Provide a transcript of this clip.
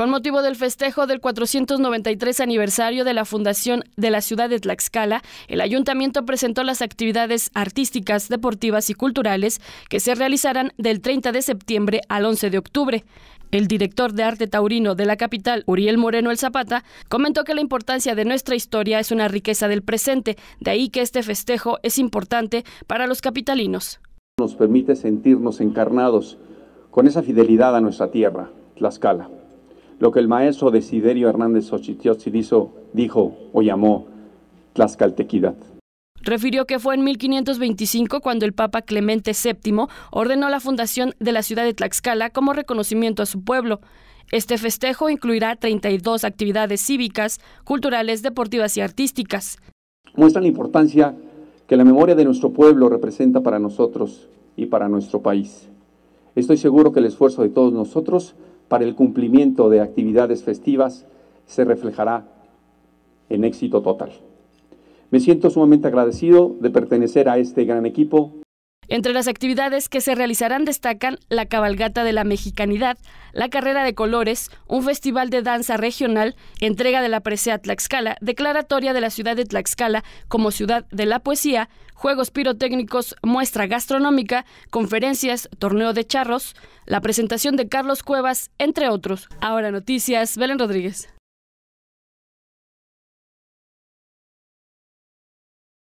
Con motivo del festejo del 493 aniversario de la Fundación de la Ciudad de Tlaxcala, el ayuntamiento presentó las actividades artísticas, deportivas y culturales que se realizarán del 30 de septiembre al 11 de octubre. El director de arte taurino de la capital, Uriel Moreno El Zapata, comentó que la importancia de nuestra historia es una riqueza del presente, de ahí que este festejo es importante para los capitalinos. Nos permite sentirnos encarnados con esa fidelidad a nuestra tierra, Tlaxcala lo que el maestro Desiderio Hernández Xochitl hizo, dijo o llamó Tlaxcaltequidad. Refirió que fue en 1525 cuando el Papa Clemente VII ordenó la fundación de la ciudad de Tlaxcala como reconocimiento a su pueblo. Este festejo incluirá 32 actividades cívicas, culturales, deportivas y artísticas. Muestra la importancia que la memoria de nuestro pueblo representa para nosotros y para nuestro país. Estoy seguro que el esfuerzo de todos nosotros para el cumplimiento de actividades festivas se reflejará en éxito total. Me siento sumamente agradecido de pertenecer a este gran equipo entre las actividades que se realizarán destacan la cabalgata de la mexicanidad, la carrera de colores, un festival de danza regional, entrega de la presea Tlaxcala, declaratoria de la ciudad de Tlaxcala como ciudad de la poesía, juegos pirotécnicos, muestra gastronómica, conferencias, torneo de charros, la presentación de Carlos Cuevas, entre otros. Ahora noticias, Belén Rodríguez.